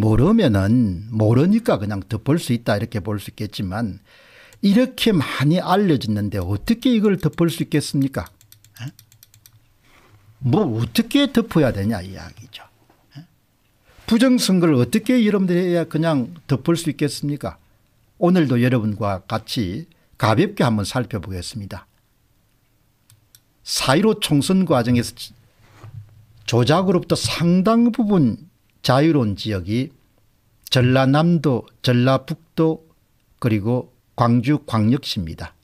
모르면은 모르니까 그냥 덮을 수 있다 이렇게 볼 수 있겠지만 이렇게 많이 알려졌는데 어떻게 이걸 덮을 수 있겠습니까? 뭐 어떻게 덮어야 되냐 이야기죠. 부정선거를 어떻게 여러분들이 그냥 덮을 수 있겠습니까? 오늘도 여러분과 같이 가볍게 한번 살펴보겠습니다. 4.15 총선 과정에서 조작으로부터 상당 부분 자유로운 지역이 전라남도, 전라북도 그리고 광주광역시입니다.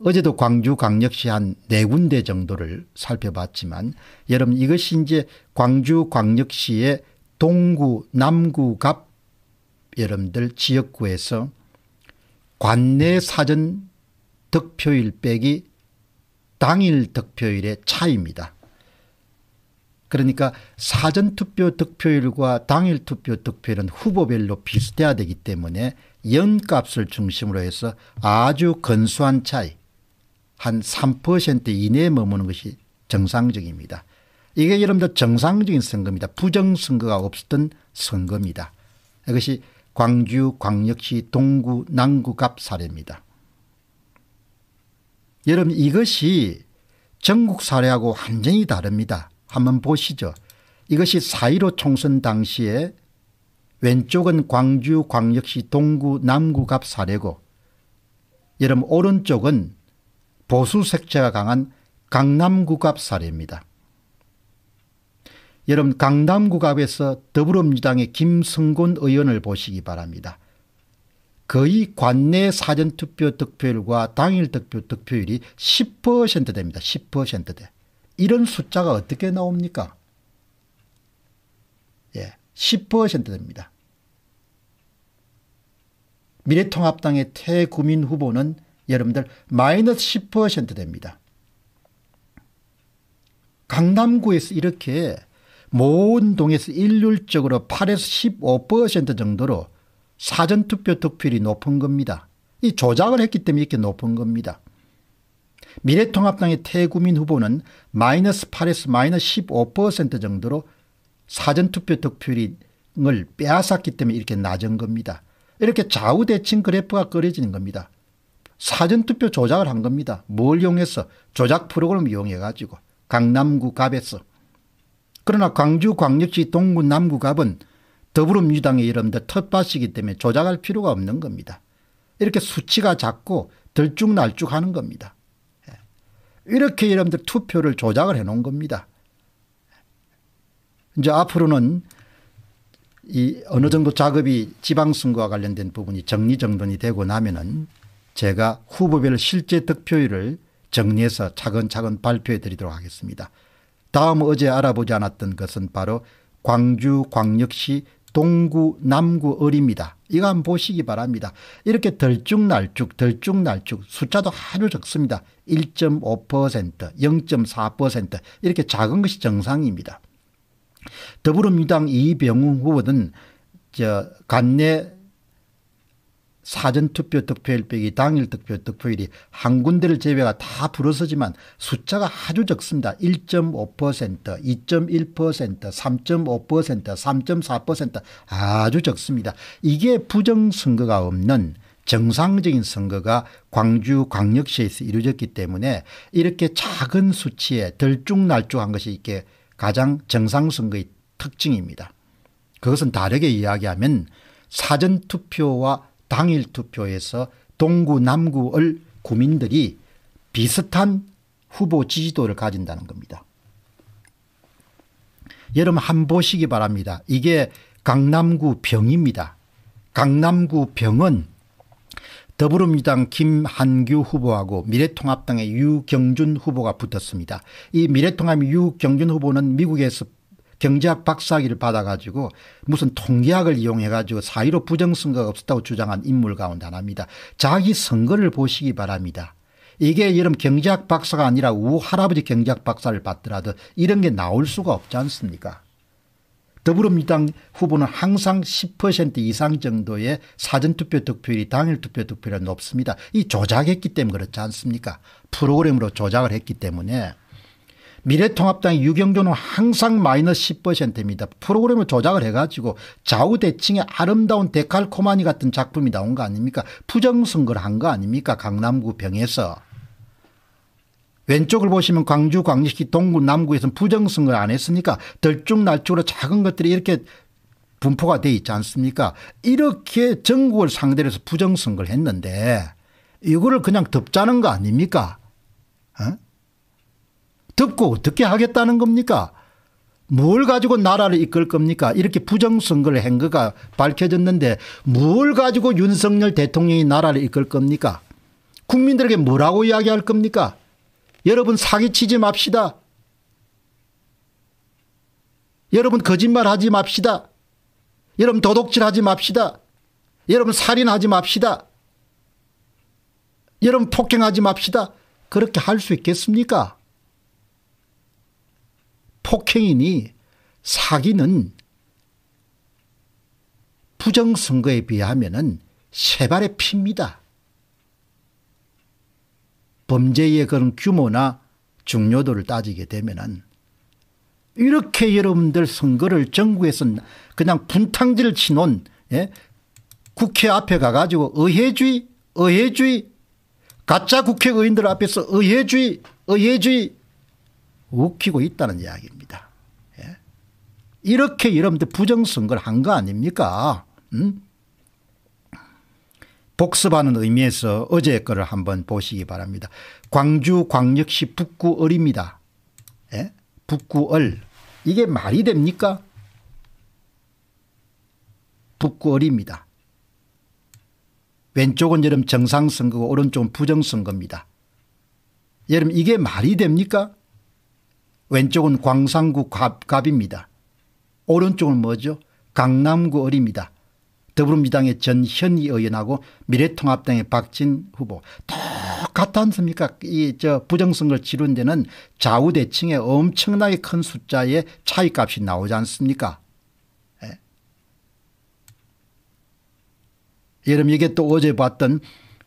어제도 광주광역시 한 네 군데 정도를 살펴봤지만 여러분 이것이 이제 광주광역시의 동구, 남구갑 여러분들 지역구에서 관내 사전 득표율 빼기 당일 득표율의 차이입니다. 그러니까 사전투표 득표율과 당일투표 득표율은 후보별로 비슷해야 되기 때문에 연값을 중심으로 해서 아주 건수한 차이 한 3% 이내에 머무는 것이 정상적입니다. 이게 여러분들 정상적인 선거입니다. 부정선거가 없었던 선거입니다. 이것이 광주 광역시 동구 남구갑 사례입니다. 여러분 이것이 전국 사례하고 완전히 다릅니다. 한번 보시죠. 이것이 4.15 총선 당시에 왼쪽은 광주 광역시 동구 남구갑 사례고 여름 오른쪽은 보수 색채가 강한 강남구갑 사례입니다. 여러분 강남구갑에서 더불어민주당의 김성곤 의원을 보시기 바랍니다. 거의 관내 사전투표 득표율과 당일 득표 득표율이 10% 됩니다. 10%대. 이런 숫자가 어떻게 나옵니까? 예, 10%됩니다. 미래통합당의 태구민 후보는 여러분들 마이너스 10% 됩니다. 강남구에서 이렇게 모은 동에서 일률적으로 8에서 15% 정도로 사전투표 득표율이 높은 겁니다. 이 조작을 했기 때문에 이렇게 높은 겁니다. 미래통합당의 태구민 후보는 마이너스 8에서 마이너스 15% 정도로 사전투표 득표율을 빼앗았기 때문에 이렇게 낮은 겁니다. 이렇게 좌우대칭 그래프가 그려지는 겁니다. 사전투표 조작을 한 겁니다. 뭘 이용해서 조작 프로그램 이용해 가지고 강남구 갑에서 그러나 광주 광역시 동구 남구 갑은 더불어민주당의 이름들 텃밭이기 때문에 조작할 필요가 없는 겁니다. 이렇게 수치가 작고 들쭉날쭉하는 겁니다. 이렇게 여러분들 투표를 조작을 해놓은 겁니다. 이제 앞으로는 이 어느 정도 작업이 지방선거와 관련된 부분이 정리정돈이 되고 나면은 제가 후보별 실제 득표율을 정리해서 차근차근 발표해 드리도록 하겠습니다. 다음 어제 알아보지 않았던 것은 바로 광주 광역시 동구, 남구, 을입니다. 이거 한번 보시기 바랍니다. 이렇게 덜쭉날쭉, 덜쭉날쭉 숫자도 아주 적습니다. 1.5%, 0.4% 이렇게 작은 것이 정상입니다. 더불어민주당 이병우 후보는 저 간내 사전투표 득표율빼기 당일 득표 득표율이한 군데를 제외가 다 불어서지만 숫자가 아주 적습니다. 1.5% 2.1% 3.5% 3.4% 아주 적습니다. 이게 부정선거가 없는 정상적인 선거가 광주 광역시에서 이루어졌기 때문에 이렇게 작은 수치에 들쭉날쭉한 것이 이게 가장 정상 선거의 특징입니다. 그것은 다르게 이야기하면 사전투표와 당일 투표에서 동구 남구을 구민들이 비슷한 후보 지지도를 가진다는 겁니다. 여러분 한 보시기 바랍니다. 이게 강남구 병입니다. 강남구 병은 더불어민주당 김한규 후보하고 미래통합당의 유경준 후보가 붙었습니다. 이 미래통합 유경준 후보는 미국에서 경제학 박사학위를 받아가지고 무슨 통계학을 이용해가지고 사의로 부정선거가 없었다고 주장한 인물 가운데 하나입니다. 자기 선거를 보시기 바랍니다. 이게 여름 경제학 박사가 아니라 우 할아버지 경제학 박사를 받더라도 이런 게 나올 수가 없지 않습니까? 더불어민주당 후보는 항상 10% 이상 정도의 사전투표 득표율이 당일 투표 득표율이 높습니다. 이 조작했기 때문에 그렇지 않습니까? 프로그램으로 조작을 했기 때문에 미래통합당 유경조는 항상 마이너스 10%입니다. 프로그램을 조작을 해가지고 좌우대칭의 아름다운 데칼코마니 같은 작품이 나온 거 아닙니까? 부정선거를 한 거 아닙니까? 강남구 병에서. 왼쪽을 보시면 광주 광역시 동구 남구에서는 부정선거를 안 했으니까 들쭉날쭉으로 작은 것들이 이렇게 분포가 돼 있지 않습니까 이렇게 전국을 상대로 해서 부정선거를 했는데 이거를 그냥 덮자는 거 아닙니까 어? 듣고 어떻게 하겠다는 겁니까? 뭘 가지고 나라를 이끌 겁니까? 이렇게 부정선거를 한 거가 밝혀졌는데 뭘 가지고 윤석열 대통령이 나라를 이끌 겁니까? 국민들에게 뭐라고 이야기할 겁니까? 여러분 사기치지 맙시다. 여러분 거짓말하지 맙시다. 여러분 도둑질하지 맙시다. 여러분 살인하지 맙시다. 여러분 폭행하지 맙시다. 그렇게 할 수 있겠습니까? 폭행이니 사기는 부정선거에 비하면 은세 발의 피입니다. 범죄의 그런 규모나 중요도를 따지게 되면 이렇게 여러분들 선거를 정부에서 그냥 분탕질을 치놓은 예? 국회 앞에 가가지고 의회주의 의회주의 가짜 국회의원들 앞에서 의회주의 의회주의 웃기고 있다는 이야기입니다. 예? 이렇게 여러분들 부정선거를 한 거 아닙니까? 음? 복습하는 의미에서 어제 거를 한번 보시기 바랍니다. 광주 광역시 북구을입니다. 예? 북구을. 이게 말이 됩니까? 북구을입니다. 왼쪽은 여름 정상선거고 오른쪽은 부정선거입니다. 여러분 이게 말이 됩니까? 왼쪽은 광산구 갑, 입니다 오른쪽은 뭐죠? 강남구 을입니다. 더불어민주당의 전현희 의원하고 미래통합당의 박진 후보 똑같 않습니까? 이 저 부정선거를 치른 데는 좌우대칭의 엄청나게 큰 숫자의 차이값이 나오지 않습니까? 예. 여러분 이게 또 어제 봤던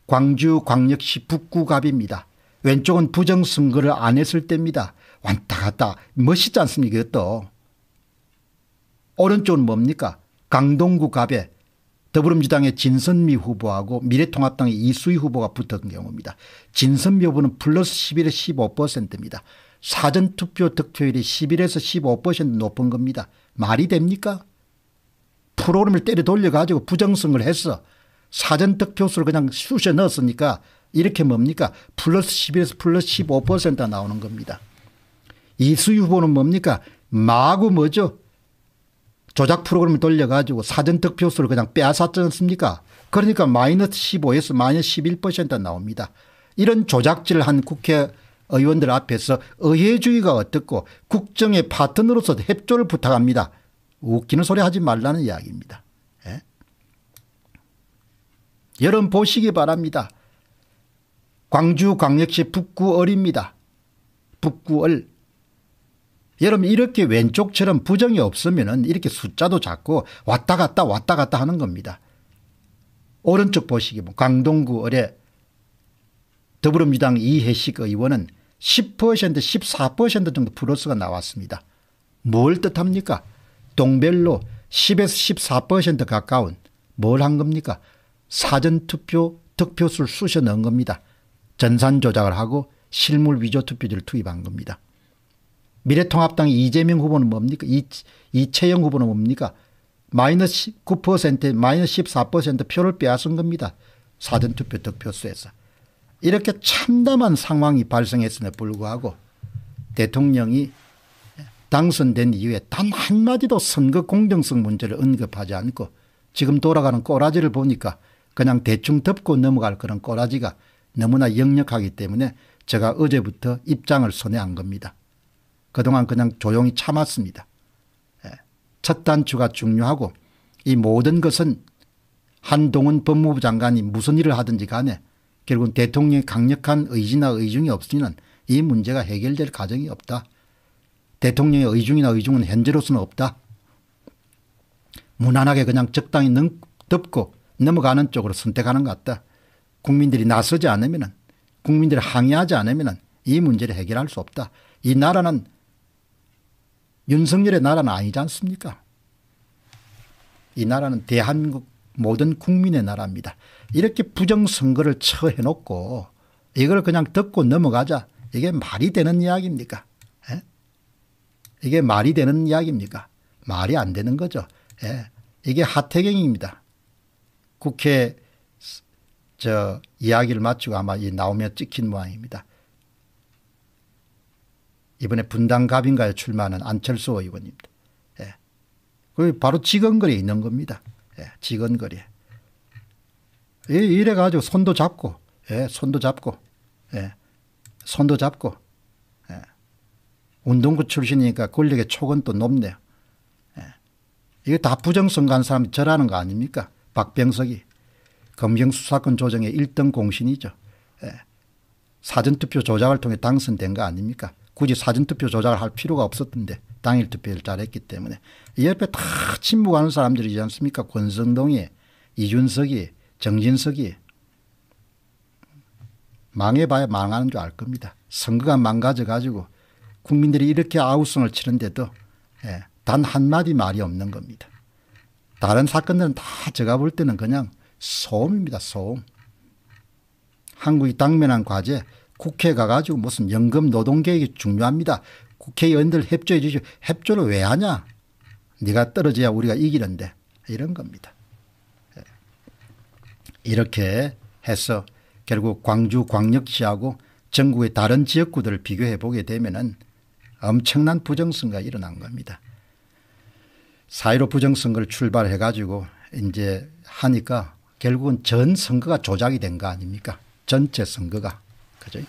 광주 광역시 북구갑입니다. 왼쪽은 부정선거를 안 했을 때입니다. 왔다 갔다 멋있지 않습니까 이것도. 오른쪽은 뭡니까 강동구 갑에 더불어민주당의 진선미 후보하고 미래통합당의 이수희 후보가 붙은 경우입니다. 진선미 후보는 플러스 1 1에 15%입니다. 사전투표 득표율이 11에서 15% 높은 겁니다. 말이 됩니까? 프로그램을 때려 돌려가지고 부정성을 했어. 사전득표수를 그냥 쑤셔 넣었으니까 이렇게 뭡니까? 플러스 11에서 플러스 15%가 나오는 겁니다. 이수희 후보는 뭡니까 마구 뭐죠 조작 프로그램을 돌려가지고 사전 득표수를 그냥 빼앗았지 않습니까 그러니까 마이너스 15에서 마이너스 11% 나옵니다. 이런 조작질 을한 국회 의원들 앞에서 의회주의가 어떻고 국정의 파트너로서 협조를 부탁합니다. 웃기는 소리 하지 말라는 이야기입니다. 예? 여러분 보시기 바랍니다. 광주 광역시 북구을입니다. 북구을 여러분 이렇게 왼쪽처럼 부정이 없으면은 이렇게 숫자도 작고 왔다 갔다 왔다 갔다 하는 겁니다. 오른쪽 보시기 보 뭐 강동구 의뢰 더불어민주당 이해식 의원은 10% 14% 정도 플러스가 나왔습니다. 뭘 뜻합니까? 동별로 10에서 14% 가까운 뭘 한 겁니까? 사전투표 득표수를 쑤셔 넣은 겁니다. 전산 조작을 하고 실물 위조 투표지를 투입한 겁니다. 미래통합당 이재명 후보는 뭡니까? 이, 이채영 후보는 뭡니까? 마이너스 9% 마이너스 14% 표를 빼앗은 겁니다. 사전투표 득표수에서. 이렇게 참담한 상황이 발생했음에 불구하고 대통령이 당선된 이후에 단 한마디도 선거 공정성 문제를 언급하지 않고 지금 돌아가는 꼬라지를 보니까 그냥 대충 덮고 넘어갈 그런 꼬라지가 너무나 역력하기 때문에 제가 어제부터 입장을 선회한 겁니다. 그동안 그냥 조용히 참았습니다. 예, 첫 단추가 중요하고 이 모든 것은 한동훈 법무부 장관이 무슨 일을 하든지 간에 결국 은 대통령의 강력한 의지나 의중이 없으면 이 문제가 해결될 가정이 없다. 대통령의 의중이나 의중은 현재로서는 없다. 무난하게 그냥 적당히 넘, 덮고 넘어가는 쪽으로 선택하는 것 같다. 국민들이 나서지 않으면 국민들이 항의하지 않으면 이 문제를 해결할 수 없다. 이 나라는 윤석열의 나라는 아니지 않습니까? 이 나라는 대한민국 모든 국민의 나라입니다. 이렇게 부정선거를 처해놓고 이걸 그냥 듣고 넘어가자. 이게 말이 되는 이야기입니까? 에? 예? 이게 말이 되는 이야기입니까? 말이 안 되는 거죠. 에? 예? 이게 하태경입니다. 국회 저 이야기를 마치고 아마 이 나오며 찍힌 모양입니다. 이번에 분당갑인가에 출마하는 안철수 의원입니다. 예. 그 바로 직원거리에 있는 겁니다. 예. 직원거리에. 예, 이래가지고 손도 잡고, 예, 손도 잡고, 예, 손도 잡고, 예. 운동구 출신이니까 권력의 촉은 또 높네요. 예. 이게 다부정성간 사람이 저라는 거 아닙니까? 박병석이. 검경수사권 조정의 1등 공신이죠. 예. 사전투표 조작을 통해 당선된 거 아닙니까? 굳이 사전투표 조작을 할 필요가 없었던데 당일 투표를 잘했기 때문에 옆에 다침묵하는 사람들이지 않습니까 권성동이 이준석이 정진석이 망해봐야 망하는 줄 알 겁니다. 선거가 망가져가지고 국민들이 이렇게 아우성을 치는데도 예, 단 한마디 말이 없는 겁니다. 다른 사건들은 다 제가 볼 때는 그냥 소음입니다. 소음. 한국이 당면한 과제 국회 가가지고 무슨 연금 노동계획이 중요합니다. 국회의원들 협조해 주시오. 협조를 왜 하냐? 네가 떨어져야 우리가 이기는데 이런 겁니다. 예. 이렇게 해서 결국 광주 광역시하고 전국의 다른 지역구들을 비교해 보게 되면은 엄청난 부정선거가 일어난 겁니다. 사1로 부정선거를 출발해 가지고 이제 하니까 결국은 전 선거가 조작이 된 거 아닙니까? 전체 선거가. 그죠?